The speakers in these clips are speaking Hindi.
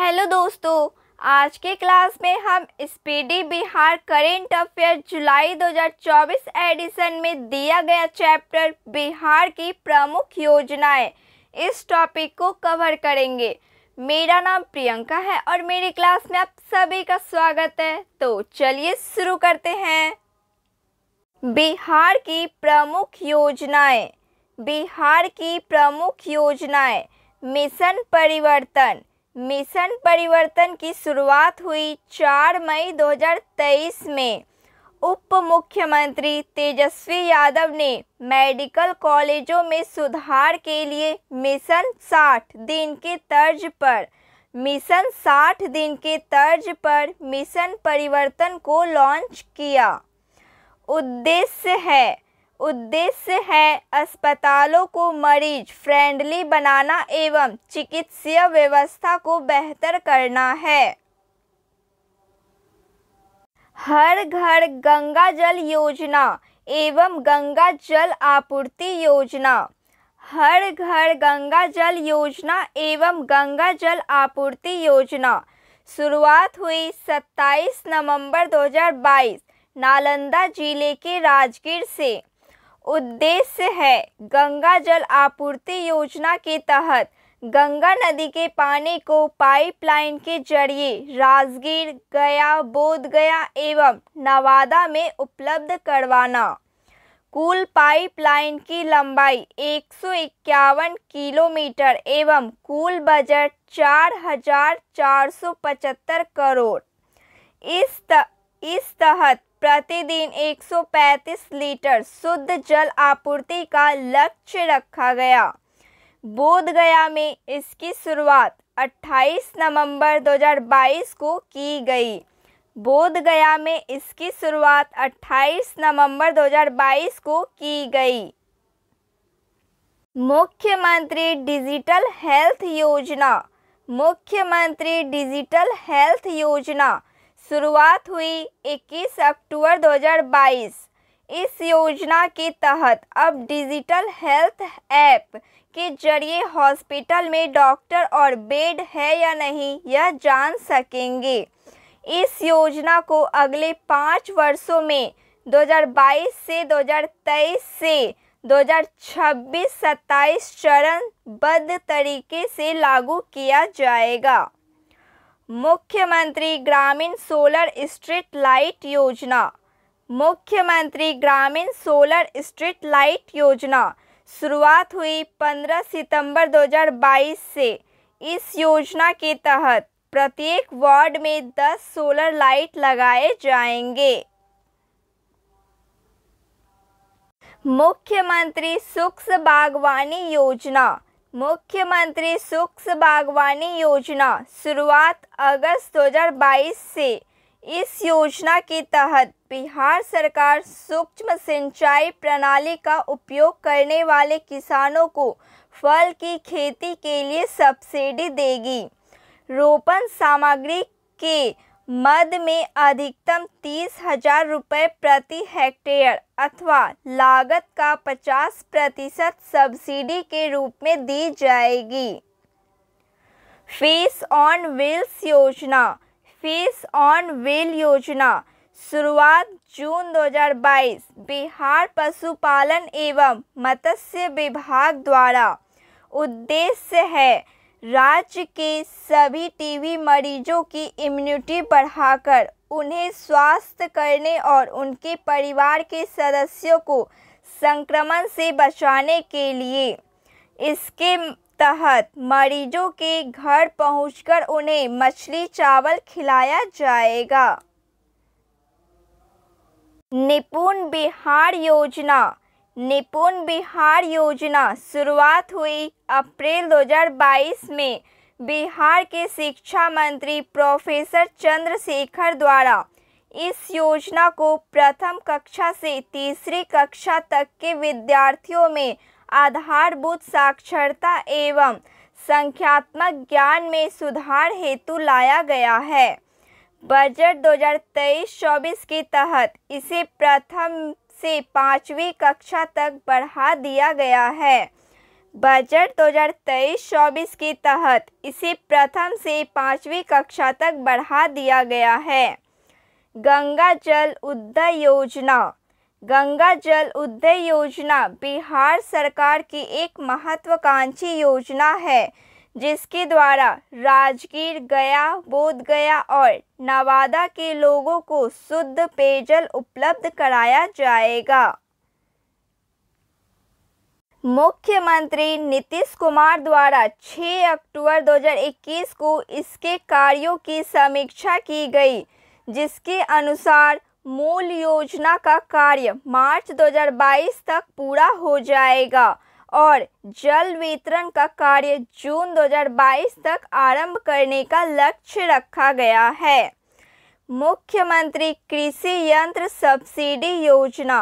हेलो दोस्तों आज के क्लास में हम speedy Bihar current affair July 2024 edition में दिया गया चैप्टर बिहार की प्रमुख योजनाएं इस टॉपिक को कवर करेंगे मेरा नाम प्रियंका है और मेरी क्लास में आप सभी का स्वागत है तो चलिए शुरू करते हैं बिहार की प्रमुख योजनाएं बिहार की प्रमुख योजनाएं मिशन परिवर्तन मिशन परिवर्तन की शुरुआत हुई 4 मई 2023 में उप मुख्यमंत्री तेजस्वी यादव ने मेडिकल कॉलेजों में सुधार के लिए मिशन 60 दिन के तर्ज पर मिशन 60 दिन के तर्ज पर मिशन परिवर्तन को लॉन्च किया उद्देश्य है उद्देश्य है अस्पतालों को मरीज फ्रेंडली बनाना एवं चिकित्सीय व्यवस्था को बेहतर करना है हर घर गंगा जल योजना एवं गंगा जल आपूर्ति योजना हर घर गंगा जल योजना एवं गंगा जल आपूर्ति योजना शुरुआत हुई 27 नवंबर 2022 नालंदा जिले के राजगीर से उद्देश्य है गंगा जल आपूर्ति योजना के तहत गंगा नदी के पानी को पाइपलाइन के जरिए राजगीर गया बोध गया एवं नवादा में उपलब्ध करवाना कुल पाइपलाइन की लंबाई एक किलोमीटर एवं कुल बजट चार करोड़ इस त, इस तहत प्रतिदिन 135 लीटर शुद्ध जल आपूर्ति का लक्ष्य रखा गया बोध गया में इसकी शुरुआत 28 नवंबर 2022 को की गई बोध गया में इसकी शुरुआत 28 नवंबर 2022 को की गई मुख्यमंत्री डिजिटल हेल्थ योजना मुख्यमंत्री डिजिटल हेल्थ योजना शुरुआत हुई 21 अक्टूबर 2022 इस योजना के तहत अब डिजिटल हेल्थ ऐप के जरिए हॉस्पिटल में डॉक्टर और बेड है या नहीं यह जान सकेंगे इस योजना को अगले पाँच वर्षों में 2022 से 2023 से 2026-27 चरणबद्ध तरीके से लागू किया जाएगा मुख्यमंत्री ग्रामीण सोलर स्ट्रीट लाइट योजना मुख्यमंत्री ग्रामीण सोलर स्ट्रीट लाइट योजना शुरुआत हुई 15 सितंबर 2022 से इस योजना के तहत प्रत्येक वार्ड में 10 सोलर लाइट लगाए जाएंगे मुख्यमंत्री सूक्ष्म बागवानी योजना मुख्यमंत्री सूक्ष्म बागवानी योजना शुरुआत अगस्त 2022 से इस योजना के तहत बिहार सरकार सूक्ष्म सिंचाई प्रणाली का उपयोग करने वाले किसानों को फल की खेती के लिए सब्सिडी देगी रोपण सामग्री के मद में अधिकतम तीस हजार रुपये प्रति हेक्टेयर अथवा लागत का पचास प्रतिशत सब्सिडी के रूप में दी जाएगी फीस ऑन व्हील्स योजना फीस ऑन व्हील योजना शुरुआत जून 2022 बिहार पशुपालन एवं मत्स्य विभाग द्वारा उद्देश्य है राज्य के सभी टीवी मरीजों की इम्यूनिटी बढ़ाकर उन्हें स्वास्थ्य करने और उनके परिवार के सदस्यों को संक्रमण से बचाने के लिए इसके तहत मरीजों के घर पहुंचकर उन्हें मछली चावल खिलाया जाएगा निपुण बिहार योजना निपुण बिहार योजना शुरुआत हुई अप्रैल 2022 में बिहार के शिक्षा मंत्री प्रोफेसर चंद्रशेखर द्वारा इस योजना को प्रथम कक्षा से तीसरी कक्षा तक के विद्यार्थियों में आधारभूत साक्षरता एवं संख्यात्मक ज्ञान में सुधार हेतु लाया गया है बजट 2023-24 के तहत इसे प्रथम से पाँचवीं कक्षा तक बढ़ा दिया गया है बजट 2023-24 के तहत इसे प्रथम से पाँचवीं कक्षा तक बढ़ा दिया गया है गंगा जल उदय योजना गंगा जल उदय योजना बिहार सरकार की एक महत्वाकांक्षी योजना है जिसके द्वारा राजगीर गया बोध गया और नवादा के लोगों को शुद्ध पेयजल उपलब्ध कराया जाएगा मुख्यमंत्री नीतीश कुमार द्वारा 6 अक्टूबर 2021 को इसके कार्यों की समीक्षा की गई जिसके अनुसार मूल योजना का कार्य मार्च 2022 तक पूरा हो जाएगा और जल वितरण का कार्य जून 2022 तक आरंभ करने का लक्ष्य रखा गया है मुख्यमंत्री कृषि यंत्र सब्सिडी योजना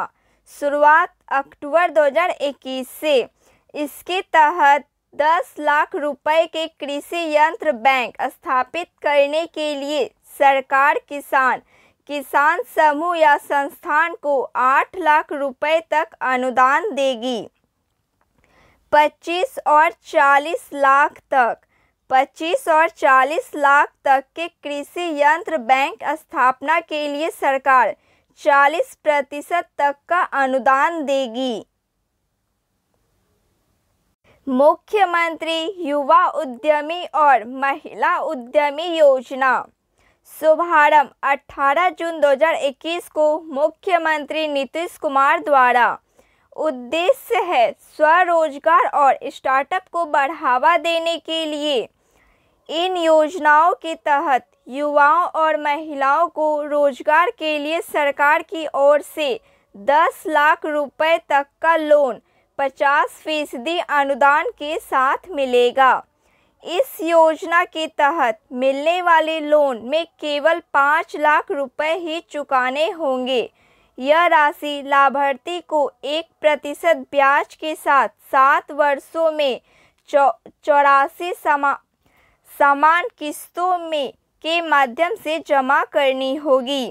शुरुआत अक्टूबर 2021 से इसके तहत 10 लाख रुपए के कृषि यंत्र बैंक स्थापित करने के लिए सरकार किसान किसान समूह या संस्थान को 8 लाख रुपए तक अनुदान देगी पच्चीस और चालीस लाख तक पच्चीस और चालीस लाख तक के कृषि यंत्र बैंक स्थापना के लिए सरकार चालीस प्रतिशत तक का अनुदान देगी मुख्यमंत्री युवा उद्यमी और महिला उद्यमी योजना शुभारंभ 18 जून 2021 को मुख्यमंत्री नीतीश कुमार द्वारा उद्देश्य है स्वरोजगार और स्टार्टअप को बढ़ावा देने के लिए इन योजनाओं के तहत युवाओं और महिलाओं को रोजगार के लिए सरकार की ओर से 10 लाख रुपए तक का लोन 50 फीसदी अनुदान के साथ मिलेगा इस योजना के तहत मिलने वाले लोन में केवल पाँच लाख रुपए ही चुकाने होंगे यह राशि लाभार्थी को एक प्रतिशत ब्याज के साथ सात वर्षों में चौ चौरासी समा समान किस्तों में के माध्यम से जमा करनी होगी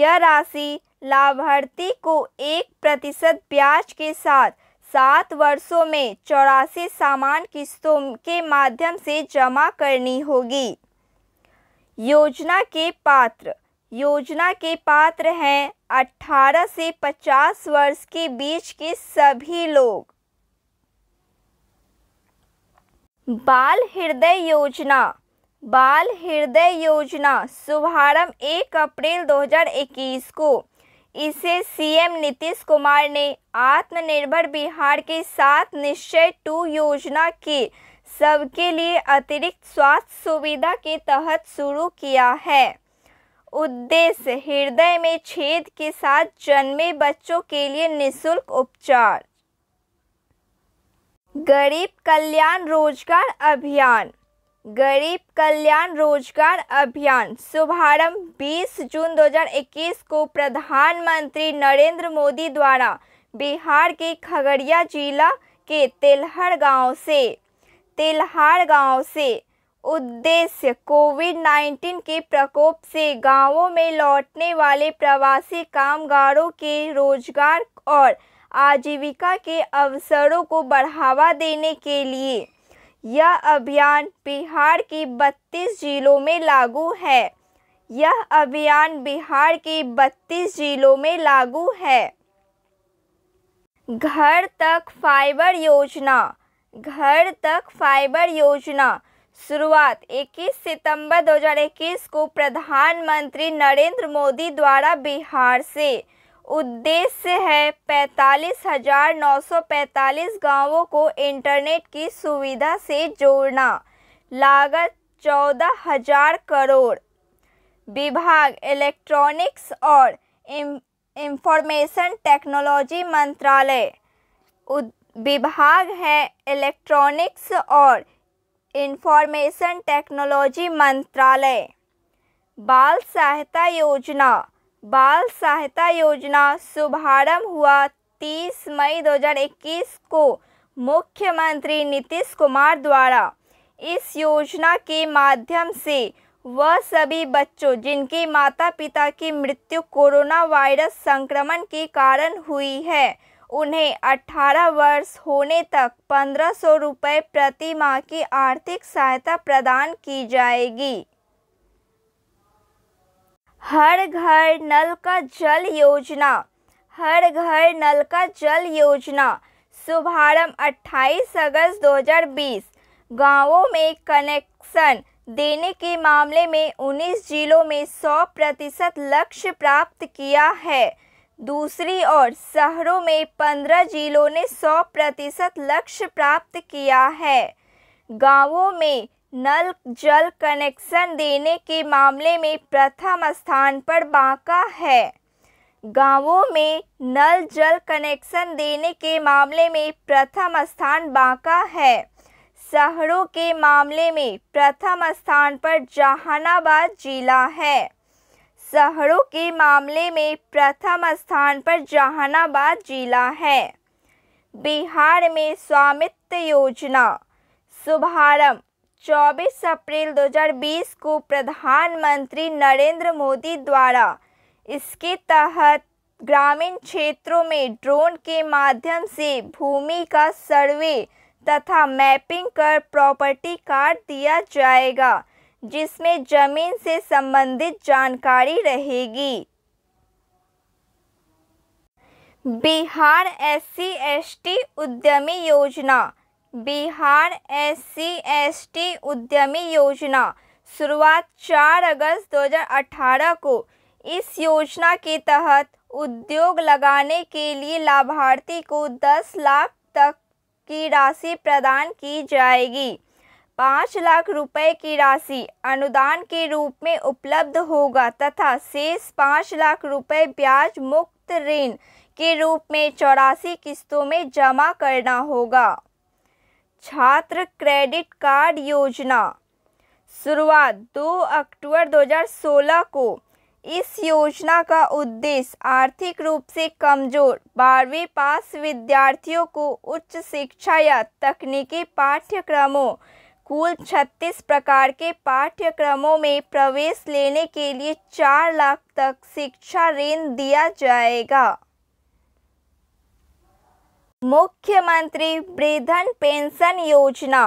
यह राशि लाभार्थी को एक प्रतिशत ब्याज के साथ सात वर्षों में चौरासी सामान किस्तों के माध्यम से जमा करनी होगी योजना के पात्र योजना के पात्र हैं 18 से 50 वर्ष के बीच के सभी लोग बाल हृदय योजना बाल हृदय योजना शुभारंभ 1 अप्रैल 2021 को इसे सीएम नीतीश कुमार ने आत्मनिर्भर बिहार के साथ निश्चय टू योजना के सबके लिए अतिरिक्त स्वास्थ्य सुविधा के तहत शुरू किया है उद्देश्य हृदय में छेद के साथ जन्मे बच्चों के लिए निशुल्क उपचार गरीब कल्याण रोजगार अभियान गरीब कल्याण रोजगार अभियान शुभारंभ 20 जून 2021 को प्रधानमंत्री नरेंद्र मोदी द्वारा बिहार के खगड़िया जिला के तेलहर गांव से तेलहार गांव से उद्देश्य कोविड 19 के प्रकोप से गांवों में लौटने वाले प्रवासी कामगारों के रोजगार और आजीविका के अवसरों को बढ़ावा देने के लिए यह अभियान बिहार के 32 जिलों में लागू है यह अभियान बिहार के 32 जिलों में लागू है घर तक फाइबर योजना घर तक फाइबर योजना शुरुआत 21 सितंबर 2021 को प्रधानमंत्री नरेंद्र मोदी द्वारा बिहार से उद्देश्य है पैंतालीस हजार नौ सौ पैंतालीस गाँवों को इंटरनेट की सुविधा से जोड़ना लागत चौदह हजार करोड़ विभाग इलेक्ट्रॉनिक्स और इंफॉर्मेशन टेक्नोलॉजी मंत्रालय विभाग है इलेक्ट्रॉनिक्स और इंफॉर्मेशन टेक्नोलॉजी मंत्रालय बाल सहायता योजना बाल सहायता योजना शुभारंभ हुआ 30 मई 2021 को मुख्यमंत्री नीतीश कुमार द्वारा इस योजना के माध्यम से वह सभी बच्चों जिनके माता पिता की मृत्यु कोरोना वायरस संक्रमण के कारण हुई है उन्हें 18 वर्ष होने तक पंद्रह सौ रुपये प्रति माह की आर्थिक सहायता प्रदान की जाएगी हर घर नल का जल योजना हर घर नल का जल योजना शुभारंभ 28 अगस्त 2020 गांवों में कनेक्शन देने के मामले में 19 जिलों में 100 प्रतिशत लक्ष्य प्राप्त किया है दूसरी ओर शहरों में पंद्रह जिलों ने सौ प्रतिशत लक्ष्य प्राप्त किया है गांवों में नल जल कनेक्शन देने के मामले में प्रथम स्थान पर बांका है गांवों में नल जल कनेक्शन देने के मामले में प्रथम स्थान बांका है शहरों के मामले में प्रथम स्थान पर जहानाबाद जिला है शहरों के मामले में प्रथम स्थान पर जहानाबाद जिला है बिहार में स्वामित्व योजना शुभारम्भ 24 अप्रैल 2020 को प्रधानमंत्री नरेंद्र मोदी द्वारा इसके तहत ग्रामीण क्षेत्रों में ड्रोन के माध्यम से भूमि का सर्वे तथा मैपिंग कर प्रॉपर्टी कार्ड दिया जाएगा जिसमें जमीन से संबंधित जानकारी रहेगी Bihar S C S T उद्यमी योजना Bihar S C S T उद्यमी योजना शुरुआत 4 अगस्त 2018 को इस योजना के तहत उद्योग लगाने के लिए लाभार्थी को 10 लाख तक की राशि प्रदान की जाएगी पाँच लाख रुपए की राशि अनुदान के रूप में उपलब्ध होगा तथा शेष पाँच लाख रुपए ब्याज मुक्त ऋण के रूप में चौरासी किस्तों में जमा करना होगा छात्र क्रेडिट कार्ड योजना शुरुआत 2 अक्टूबर 2016 को इस योजना का उद्देश्य आर्थिक रूप से कमजोर बारहवीं पास विद्यार्थियों को उच्च शिक्षा या तकनीकी पाठ्यक्रमों कुल 36 प्रकार के पाठ्यक्रमों में प्रवेश लेने के लिए चार लाख तक शिक्षा ऋण दिया जाएगा मुख्यमंत्री वृद्धन पेंशन योजना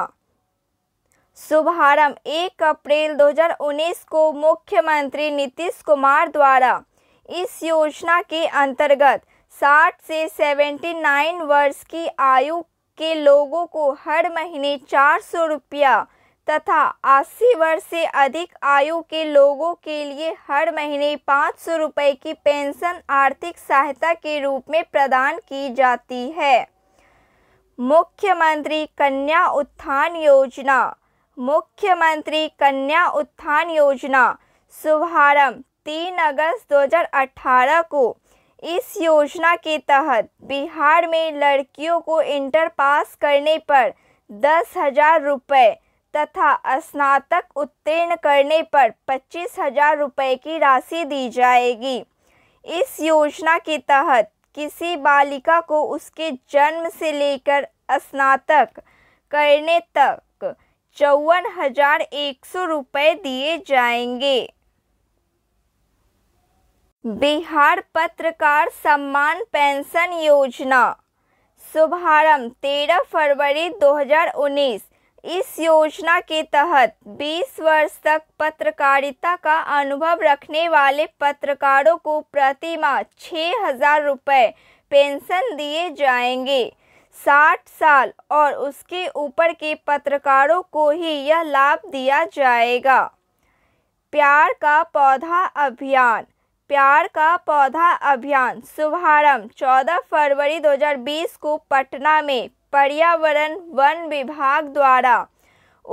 शुभारंभ 1 अप्रैल 2019 को मुख्यमंत्री नीतीश कुमार द्वारा इस योजना के अंतर्गत 60 से 79 वर्ष की आयु के लोगों को हर महीने चार सौ रुपया तथा अस्सी वर्ष से अधिक आयु के लोगों के लिए हर महीने पाँच सौ रुपये की पेंशन आर्थिक सहायता के रूप में प्रदान की जाती है मुख्यमंत्री कन्या उत्थान योजना मुख्यमंत्री कन्या उत्थान योजना शुभारंभ तीन अगस्त 2018 को इस योजना के तहत बिहार में लड़कियों को इंटर पास करने पर दस हजार रुपये तथा स्नातक उत्तीर्ण करने पर पच्चीस हजार रुपये की राशि दी जाएगी इस योजना के तहत किसी बालिका को उसके जन्म से लेकर स्नातक करने तक चौवन हजार एक सौ रुपये दिए जाएंगे बिहार पत्रकार सम्मान पेंशन योजना शुभारंभ तेरह फरवरी 2019 इस योजना के तहत 20 वर्ष तक पत्रकारिता का अनुभव रखने वाले पत्रकारों को प्रति माह छः हजार रुपये पेंशन दिए जाएंगे 60 साल और उसके ऊपर के पत्रकारों को ही यह लाभ दिया जाएगा प्यार का पौधा अभियान प्यार का पौधा अभियान शुभारंभ 14 फरवरी 2020 को पटना में पर्यावरण वन विभाग द्वारा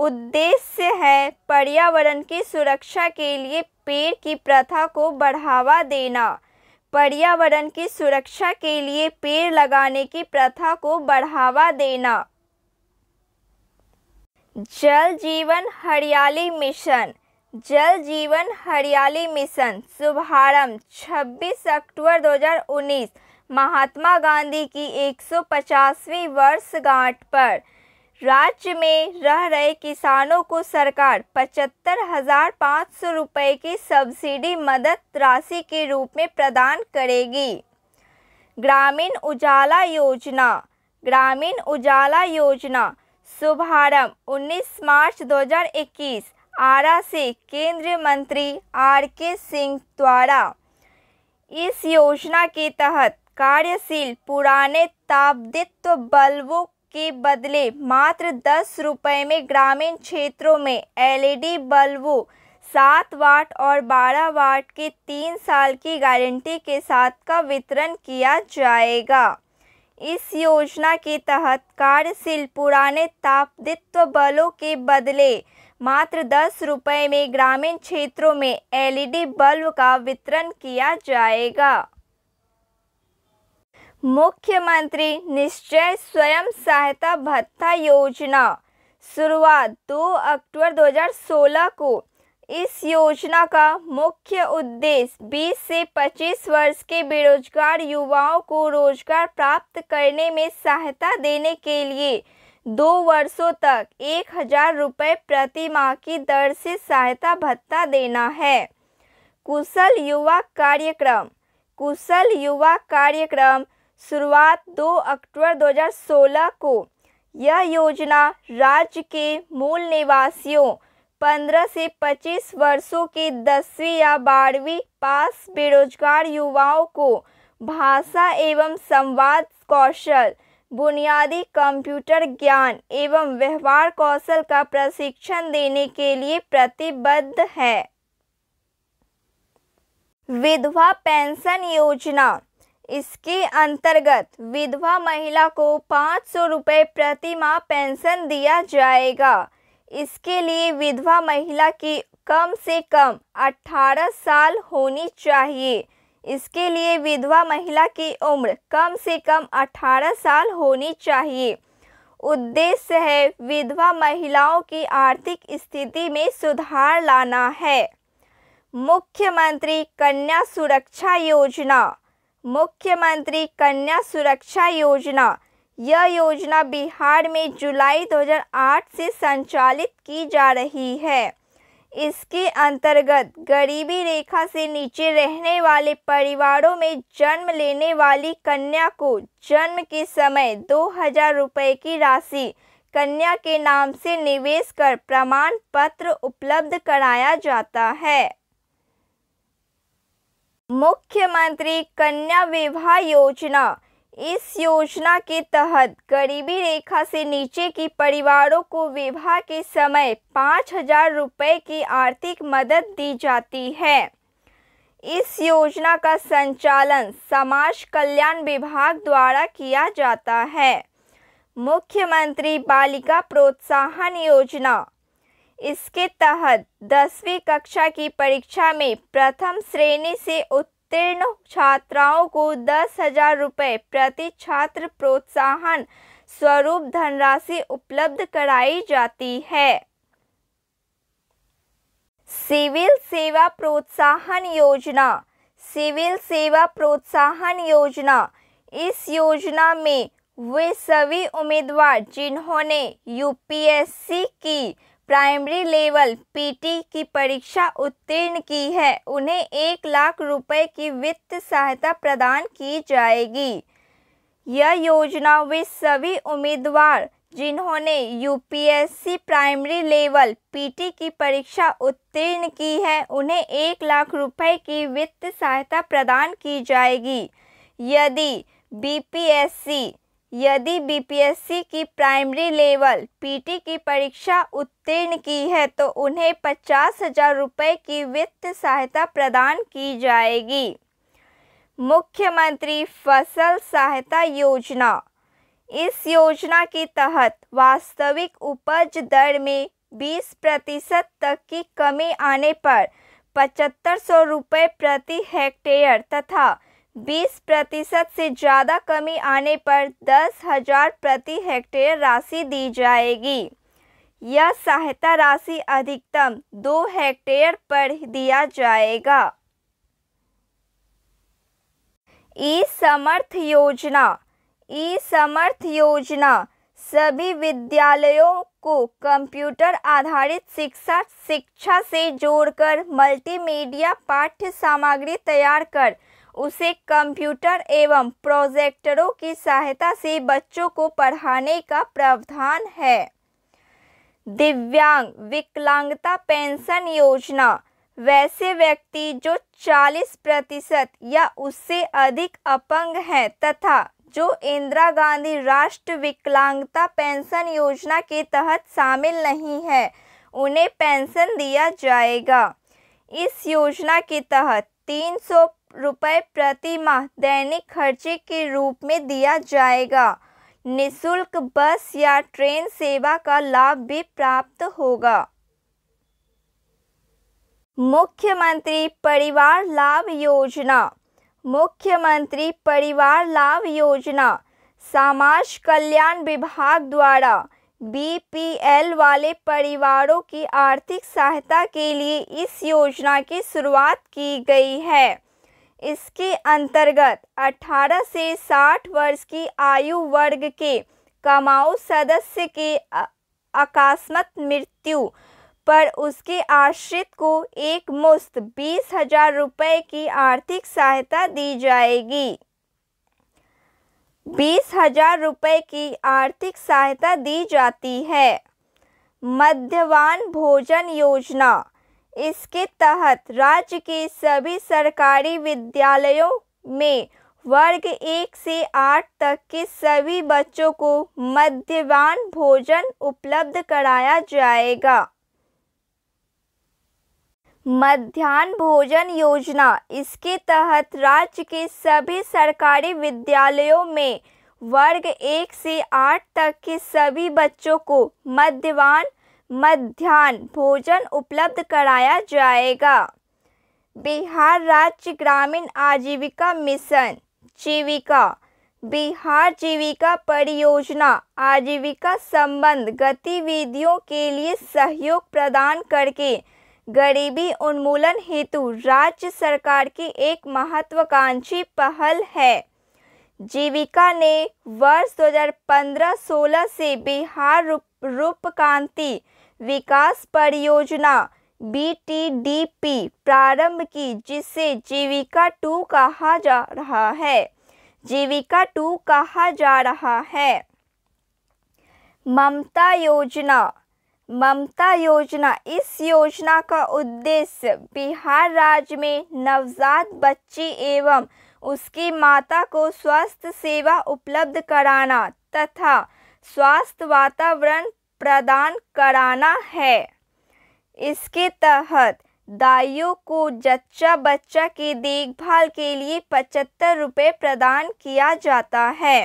उद्देश्य है पर्यावरण की सुरक्षा के लिए पेड़ की प्रथा को बढ़ावा देना पर्यावरण की सुरक्षा के लिए पेड़ लगाने की प्रथा को बढ़ावा देना जल जीवन हरियाली मिशन जल जीवन हरियाली मिशन शुभारंभ 26 अक्टूबर 2019 महात्मा गांधी की 150वीं वर्षगांठ पर राज्य में रह रहे किसानों को सरकार पचहत्तर हजार पाँच सौ रुपये की सब्सिडी मदद राशि के रूप में प्रदान करेगी ग्रामीण उजाला योजना ग्रामीण उजाला योजना शुभारंभ 19 मार्च 2021 आरा से केंद्रीय मंत्री आर के सिंह द्वारा इस योजना के तहत कार्यशील पुराने तापदित्व बल्बों के बदले मात्र दस रुपये में ग्रामीण क्षेत्रों में एलईडी बल्बों सात वाट और बारह वाट के तीन साल की गारंटी के साथ का वितरण किया जाएगा इस योजना के तहत कार्यशील पुराने तापदित्व बल्बों के बदले मात्र दस रुपये में ग्रामीण क्षेत्रों में एलईडी बल्ब का वितरण किया जाएगा मुख्यमंत्री निश्चय स्वयं सहायता भत्ता योजना शुरुआत 2 अक्टूबर 2016 को इस योजना का मुख्य उद्देश्य 20 से 25 वर्ष के बेरोजगार युवाओं को रोजगार प्राप्त करने में सहायता देने के लिए दो वर्षों तक एक हजार रुपये प्रति माह की दर से सहायता भत्ता देना है कुशल युवा कार्यक्रम कुशल युवा कार्यक्रम शुरुआत 2 अक्टूबर 2016 को यह योजना राज्य के मूल निवासियों 15 से 25 वर्षों के दसवीं या बारहवीं पास बेरोजगार युवाओं को भाषा एवं संवाद कौशल बुनियादी कंप्यूटर ज्ञान एवं व्यवहार कौशल का प्रशिक्षण देने के लिए प्रतिबद्ध है विधवा पेंशन योजना इसके अंतर्गत विधवा महिला को पाँच सौ रुपये प्रति माह पेंशन दिया जाएगा इसके लिए विधवा महिला की कम से कम अठारह साल होनी चाहिए इसके लिए विधवा महिला की उम्र कम से कम 18 साल होनी चाहिए उद्देश्य है विधवा महिलाओं की आर्थिक स्थिति में सुधार लाना है मुख्यमंत्री कन्या सुरक्षा योजना मुख्यमंत्री कन्या सुरक्षा योजना यह योजना बिहार में जुलाई 2008 से संचालित की जा रही है इसके अंतर्गत गरीबी रेखा से नीचे रहने वाले परिवारों में जन्म लेने वाली कन्या को जन्म के समय दो हजार रुपये की राशि कन्या के नाम से निवेश कर प्रमाण पत्र उपलब्ध कराया जाता है मुख्यमंत्री कन्या विवाह योजना इस योजना के तहत गरीबी रेखा से नीचे की परिवारों को विवाह के समय पाँच हजार रुपये की आर्थिक मदद दी जाती है इस योजना का संचालन समाज कल्याण विभाग द्वारा किया जाता है मुख्यमंत्री बालिका प्रोत्साहन योजना इसके तहत दसवीं कक्षा की परीक्षा में प्रथम श्रेणी से उत्तर उत्तीर्ण छात्राओं को दस हजार रुपये प्रति छात्र प्रोत्साहन स्वरूप धनराशि उपलब्ध कराई जाती है सिविल सेवा प्रोत्साहन योजना सिविल सेवा प्रोत्साहन योजना इस योजना में वे सभी उम्मीदवार जिन्होंने यूपीएससी की प्राइमरी लेवल पीटी की परीक्षा उत्तीर्ण की है उन्हें एक लाख रुपए की वित्त सहायता प्रदान की जाएगी यह योजना वे सभी उम्मीदवार जिन्होंने यूपीएससी प्राइमरी लेवल पीटी की परीक्षा उत्तीर्ण की है उन्हें एक लाख रुपए की वित्त सहायता प्रदान की जाएगी यदि बीपीएससी यदि बीपीएससी की प्राइमरी लेवल पीटी की परीक्षा उत्तीर्ण की है तो उन्हें पचास हजार रुपये की वित्त सहायता प्रदान की जाएगी मुख्यमंत्री फसल सहायता योजना इस योजना के तहत वास्तविक उपज दर में 20 प्रतिशत तक की कमी आने पर पचहत्तर सौ रुपये प्रति हेक्टेयर तथा बीस प्रतिशत से ज़्यादा कमी आने पर दस हजार प्रति हेक्टेयर राशि दी जाएगी यह सहायता राशि अधिकतम दो हेक्टेयर पर दिया जाएगा ई समर्थ योजना ई समर्थ योजना सभी विद्यालयों को कंप्यूटर आधारित शिक्षा शिक्षा से जोड़कर मल्टीमीडिया पाठ्य सामग्री तैयार कर उसे कंप्यूटर एवं प्रोजेक्टरों की सहायता से बच्चों को पढ़ाने का प्रावधान है दिव्यांग विकलांगता पेंशन योजना वैसे व्यक्ति जो 40 प्रतिशत या उससे अधिक अपंग हैं तथा जो इंदिरा गांधी राष्ट्र विकलांगता पेंशन योजना के तहत शामिल नहीं है उन्हें पेंशन दिया जाएगा इस योजना के तहत तीन सौ रुपये प्रति माह दैनिक खर्चे के रूप में दिया जाएगा निशुल्क बस या ट्रेन सेवा का लाभ भी प्राप्त होगा मुख्यमंत्री परिवार लाभ योजना मुख्यमंत्री परिवार लाभ योजना समाज कल्याण विभाग द्वारा बीपीएल वाले परिवारों की आर्थिक सहायता के लिए इस योजना की शुरुआत की गई है इसके अंतर्गत 18 से 60 वर्ष की आयु वर्ग के कमाऊ सदस्य के अकस्मत मृत्यु पर उसके आश्रित को एक मुस्त बीस हजार रुपये की आर्थिक सहायता दी जाएगी बीस हजार रुपये की आर्थिक सहायता दी जाती है मध्यवान भोजन योजना इसके तहत राज्य के सभी सरकारी विद्यालयों में वर्ग एक से आठ तक के सभी बच्चों को मध्यवान भोजन उपलब्ध कराया जाएगा मध्यान्ह भोजन योजना इसके तहत राज्य के सभी सरकारी विद्यालयों में वर्ग एक से आठ तक के सभी बच्चों को मध्यवान मध्यान्ह भोजन उपलब्ध कराया जाएगा बिहार राज्य ग्रामीण आजीविका मिशन जीविका बिहार जीविका परियोजना आजीविका संबंध गतिविधियों के लिए सहयोग प्रदान करके गरीबी उन्मूलन हेतु राज्य सरकार की एक महत्वाकांक्षी पहल है जीविका ने वर्ष 2015-16 से बिहार रूप, रूपकांति विकास परियोजना बीटीडीपी प्रारंभ की जिसे जीविका टू कहा जा रहा है जीविका टू कहा जा रहा है ममता योजना ममता योजना इस योजना का उद्देश्य बिहार राज्य में नवजात बच्ची एवं उसकी माता को स्वास्थ्य सेवा उपलब्ध कराना तथा स्वास्थ्य वातावरण प्रदान कराना है इसके तहत दाइयों को जच्चा बच्चा की देखभाल के लिए पचहत्तर रुपये प्रदान किया जाता है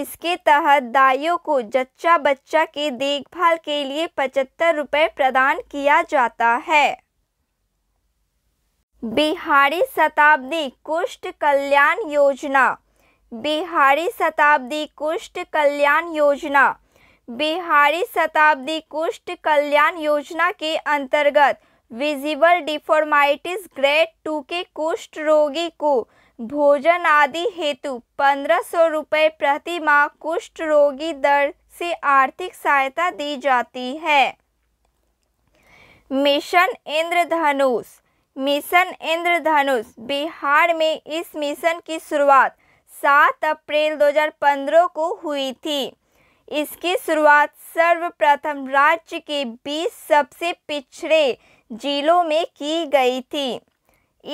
इसके तहत दाइयों को जच्चा बच्चा की देखभाल के लिए पचहत्तर रुपये प्रदान किया जाता है बिहारी शताब्दी कुष्ठ कल्याण योजना बिहारी शताब्दी कुष्ठ कल्याण योजना बिहारी शताब्दी कुष्ठ कल्याण योजना के अंतर्गत विजिबल डिफॉर्माइटिस ग्रेड टू के कुष्ठ रोगी को भोजन आदि हेतु पंद्रह सौ रुपये प्रति माह कुष्ठ रोगी दर से आर्थिक सहायता दी जाती है मिशन इंद्रधनुष मिशन इंद्रधनुष बिहार में इस मिशन की शुरुआत 7 अप्रैल 2015 को हुई थी इसकी शुरुआत सर्वप्रथम राज्य के 20 सबसे पिछड़े जिलों में की गई थी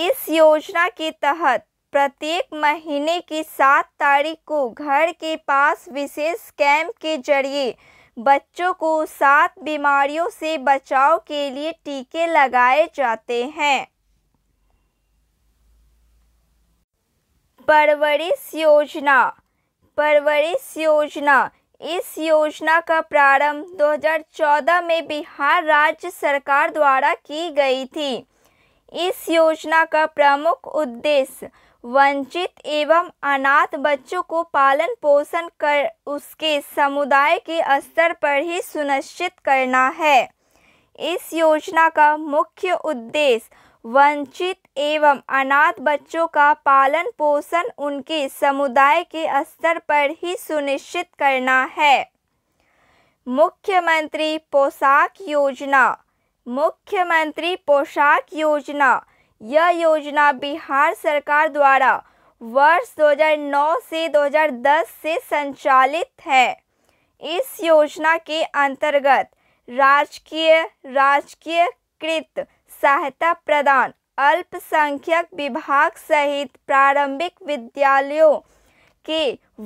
इस योजना के तहत प्रत्येक महीने की सात तारीख को घर के पास विशेष कैंप के जरिए बच्चों को सात बीमारियों से बचाव के लिए टीके लगाए जाते हैं परवरिश योजना परवरिश योजना इस योजना का प्रारंभ 2014 में बिहार राज्य सरकार द्वारा की गई थी इस योजना का प्रमुख उद्देश्य वंचित एवं अनाथ बच्चों को पालन पोषण कर उसके समुदाय के स्तर पर ही सुनिश्चित करना है इस योजना का मुख्य उद्देश्य वंचित एवं अनाथ बच्चों का पालन पोषण उनके समुदाय के स्तर पर ही सुनिश्चित करना है मुख्यमंत्री पोशाक योजना मुख्यमंत्री पोशाक योजना यह योजना बिहार सरकार द्वारा वर्ष 2009 से 2010 से संचालित है इस योजना के अंतर्गत राजकीय राजकीय कृत सहायता प्रदान अल्पसंख्यक विभाग सहित प्रारंभिक विद्यालयों के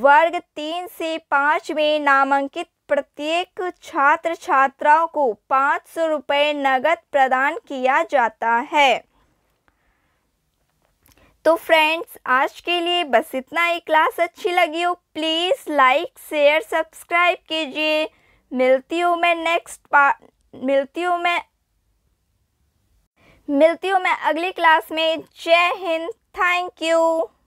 वर्ग तीन से पाँच में नामांकित प्रत्येक छात्र छात्राओं को पाँच सौ रुपये नगद प्रदान किया जाता है तो फ्रेंड्स आज के लिए बस इतना ही क्लास अच्छी लगी हो प्लीज़ लाइक शेयर सब्सक्राइब कीजिए मिलती हूँ मैं नेक्स्ट पार्ट मिलती हूँ मैं मिलती हूँ मैं अगली क्लास में जय हिंद थैंक यू